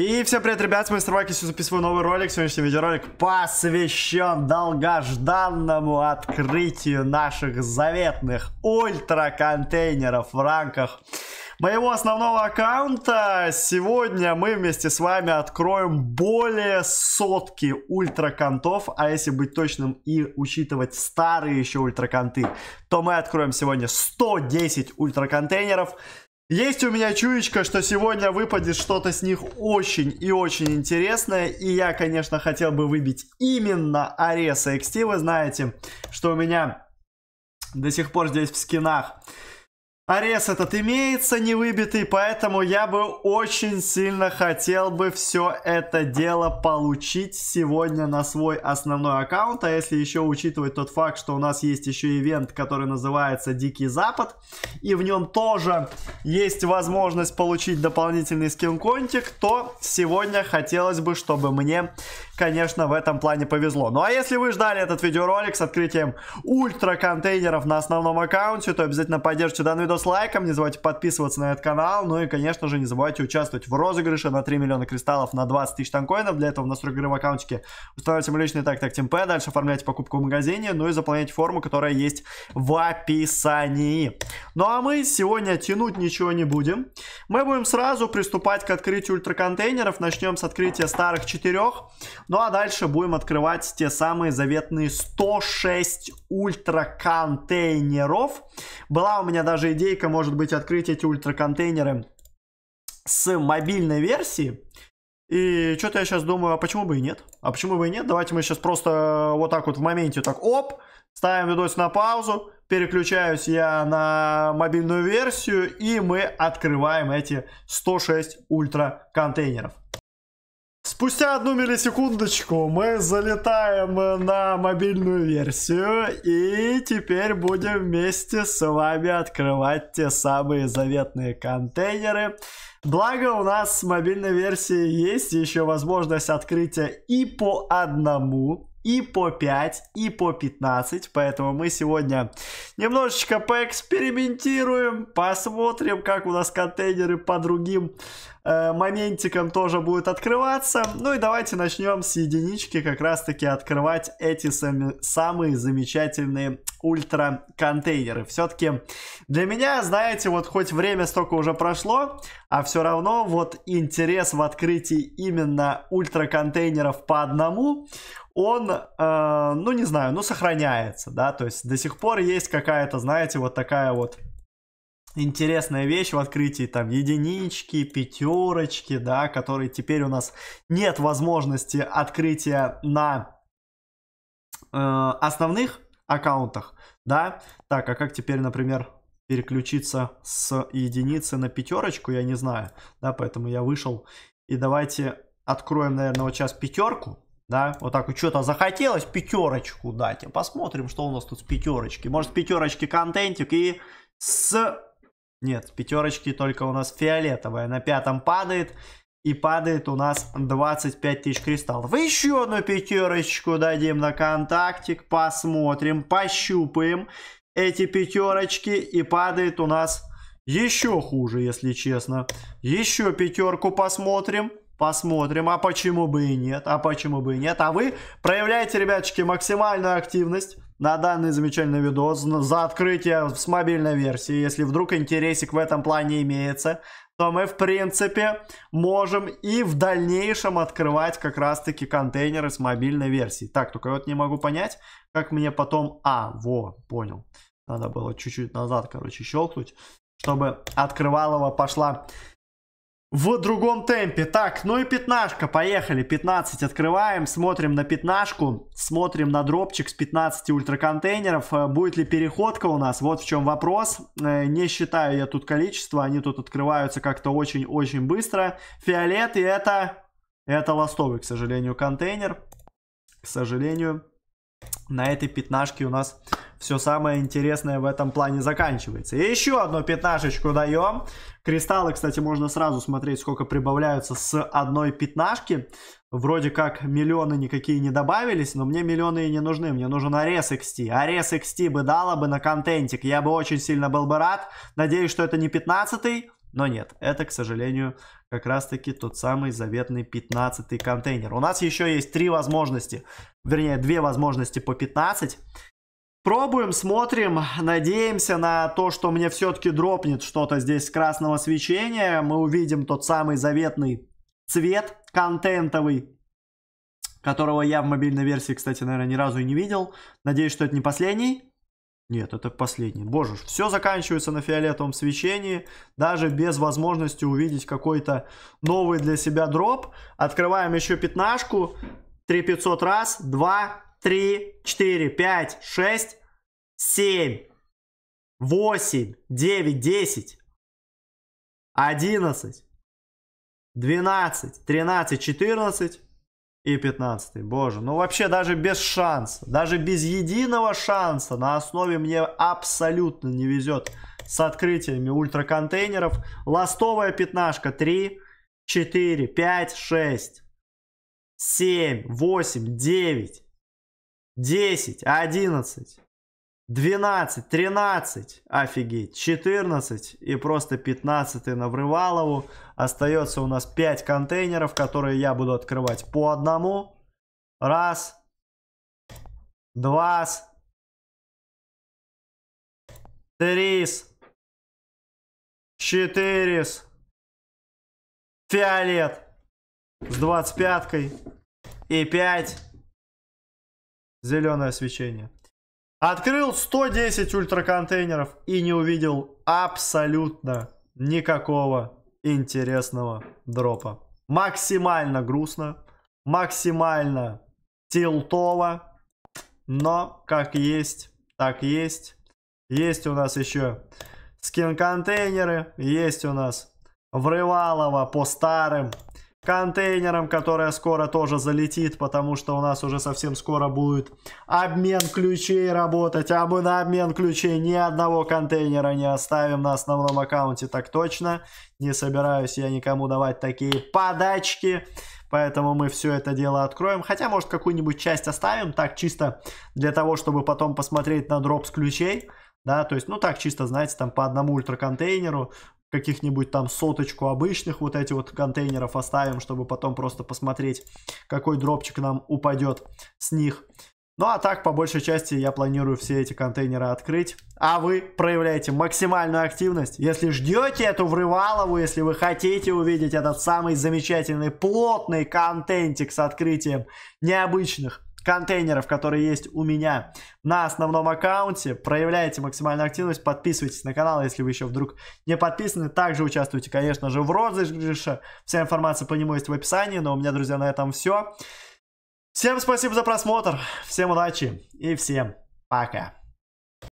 И всем привет, ребят, с моей Сегодня записываю новый ролик, сегодняшний видеоролик посвящен долгожданному открытию наших заветных ультра-контейнеров в рамках моего основного аккаунта. Сегодня мы вместе с вами откроем более сотки ультраконтов, а если быть точным и учитывать старые еще ультраконты, то мы откроем сегодня 110 ультраконтейнеров есть у меня чуечка, что сегодня выпадет что-то с них очень и очень интересное. И я, конечно, хотел бы выбить именно Ареса XT. Вы знаете, что у меня до сих пор здесь в скинах Арес этот имеется невыбитый, поэтому я бы очень сильно хотел бы все это дело получить сегодня на свой основной аккаунт. А если еще учитывать тот факт, что у нас есть еще ивент, который называется Дикий Запад, и в нем тоже есть возможность получить дополнительный скин-контик, то сегодня хотелось бы, чтобы мне, конечно, в этом плане повезло. Ну а если вы ждали этот видеоролик с открытием ультра-контейнеров на основном аккаунте, то обязательно поддержите данный видос с лайком, не забывайте подписываться на этот канал, ну и, конечно же, не забывайте участвовать в розыгрыше на 3 миллиона кристаллов на 20 тысяч танкоинов. Для этого в настройках игры в аккаунтике устанавливайте мой личный так так темпе, дальше оформляйте покупку в магазине, ну и заполняйте форму, которая есть в описании. Ну а мы сегодня тянуть ничего не будем. Мы будем сразу приступать к открытию ультраконтейнеров, начнем с открытия старых четырех, ну а дальше будем открывать те самые заветные 106 ультраконтейнеров. Была у меня даже идея идейка может быть открыть эти ультраконтейнеры с мобильной версии. И что-то я сейчас думаю, а почему бы и нет? А почему бы и нет? Давайте мы сейчас просто вот так вот в моменте так оп, ставим видос на паузу, переключаюсь я на мобильную версию, и мы открываем эти 106 ультра контейнеров. Спустя одну миллисекундочку мы залетаем на мобильную версию и теперь будем вместе с вами открывать те самые заветные контейнеры. Благо у нас с мобильной версии есть еще возможность открытия и по одному и по 5, и по 15. Поэтому мы сегодня немножечко поэкспериментируем, посмотрим, как у нас контейнеры по другим Э, моментиком тоже будет открываться. Ну и давайте начнем с единички как раз таки открывать эти сами, самые замечательные ультра контейнеры. Все-таки для меня, знаете, вот хоть время столько уже прошло, а все равно вот интерес в открытии именно ультра контейнеров по одному, он, э, ну не знаю, ну сохраняется, да, то есть до сих пор есть какая-то, знаете, вот такая вот интересная вещь в открытии, там единички, пятерочки, да, которые теперь у нас нет возможности открытия на э, основных аккаунтах, да. Так, а как теперь, например, переключиться с единицы на пятерочку, я не знаю, да, поэтому я вышел и давайте откроем, наверное, вот сейчас пятерку, да, вот так вот что-то захотелось пятерочку дать. А посмотрим, что у нас тут с пятерочки. Может, пятерочки контентик и с нет, пятерочки только у нас фиолетовая на пятом падает. И падает у нас 25 тысяч кристаллов. Еще одну пятерочку дадим на контактик. Посмотрим, пощупаем эти пятерочки. И падает у нас еще хуже, если честно. Еще пятерку посмотрим. Посмотрим, а почему бы и нет, а почему бы и нет. А вы проявляйте, ребяточки, максимальную активность на данный замечательный видос, за открытие с мобильной версии. Если вдруг интересик в этом плане имеется, то мы, в принципе, можем и в дальнейшем открывать как раз-таки контейнеры с мобильной версии. Так, только вот не могу понять, как мне потом... А, во, понял. Надо было чуть-чуть назад, короче, щелкнуть, чтобы открывалова пошла в другом темпе. Так, ну и пятнашка, поехали. 15 открываем, смотрим на пятнашку, смотрим на дропчик с 15 ультраконтейнеров. Э, будет ли переходка у нас? Вот в чем вопрос. Э, не считаю я тут количество, они тут открываются как-то очень-очень быстро. Фиолет и это... Это ластовый, к сожалению, контейнер. К сожалению, на этой пятнашке у нас все самое интересное в этом плане заканчивается. И еще одну пятнашечку даем. Кристаллы, кстати, можно сразу смотреть, сколько прибавляются с одной пятнашки. Вроде как миллионы никакие не добавились, но мне миллионы и не нужны. Мне нужен Арес XT. Арес XT бы дала бы на контентик. Я бы очень сильно был бы рад. Надеюсь, что это не пятнадцатый. Но нет, это, к сожалению, как раз-таки тот самый заветный 15 контейнер. У нас еще есть три возможности, вернее, две возможности по 15. Пробуем, смотрим, надеемся на то, что мне все-таки дропнет что-то здесь красного свечения. Мы увидим тот самый заветный цвет контентовый, которого я в мобильной версии, кстати, наверное, ни разу и не видел. Надеюсь, что это не последний. Нет, это последний. Боже, все заканчивается на фиолетовом свечении, даже без возможности увидеть какой-то новый для себя дроп. Открываем еще пятнашку, 3500 раз, 2, три, четыре, пять, шесть, семь, восемь, девять, десять, одиннадцать, двенадцать, тринадцать, четырнадцать и пятнадцатый. Боже, ну вообще даже без шанса, даже без единого шанса на основе мне абсолютно не везет с открытиями ультраконтейнеров. Ластовая пятнашка Три, четыре, пять, шесть, семь, восемь, девять. 10, 11, 12, 13, офигеть, 14 и просто 15 на Врывалову. Остается у нас 5 контейнеров, которые я буду открывать по одному. Раз, два, три, четыре, фиолет с 25 и 5 зеленое свечение. Открыл 110 ультраконтейнеров и не увидел абсолютно никакого интересного дропа. Максимально грустно, максимально тилтово, но как есть, так есть. Есть у нас еще скин-контейнеры, есть у нас врывалово по старым контейнером, которая скоро тоже залетит, потому что у нас уже совсем скоро будет обмен ключей работать, а мы на обмен ключей ни одного контейнера не оставим на основном аккаунте, так точно. Не собираюсь я никому давать такие подачки, поэтому мы все это дело откроем. Хотя, может, какую-нибудь часть оставим, так, чисто для того, чтобы потом посмотреть на дроп с ключей. Да, то есть, ну так чисто, знаете, там по одному ультраконтейнеру, каких-нибудь там соточку обычных вот эти вот контейнеров оставим, чтобы потом просто посмотреть, какой дропчик нам упадет с них. Ну а так, по большей части, я планирую все эти контейнеры открыть. А вы проявляете максимальную активность. Если ждете эту врывалову, если вы хотите увидеть этот самый замечательный плотный контентик с открытием необычных контейнеров, которые есть у меня на основном аккаунте. Проявляйте максимальную активность, подписывайтесь на канал, если вы еще вдруг не подписаны. Также участвуйте, конечно же, в розыгрыше. Вся информация по нему есть в описании. Но у меня, друзья, на этом все. Всем спасибо за просмотр, всем удачи и всем пока.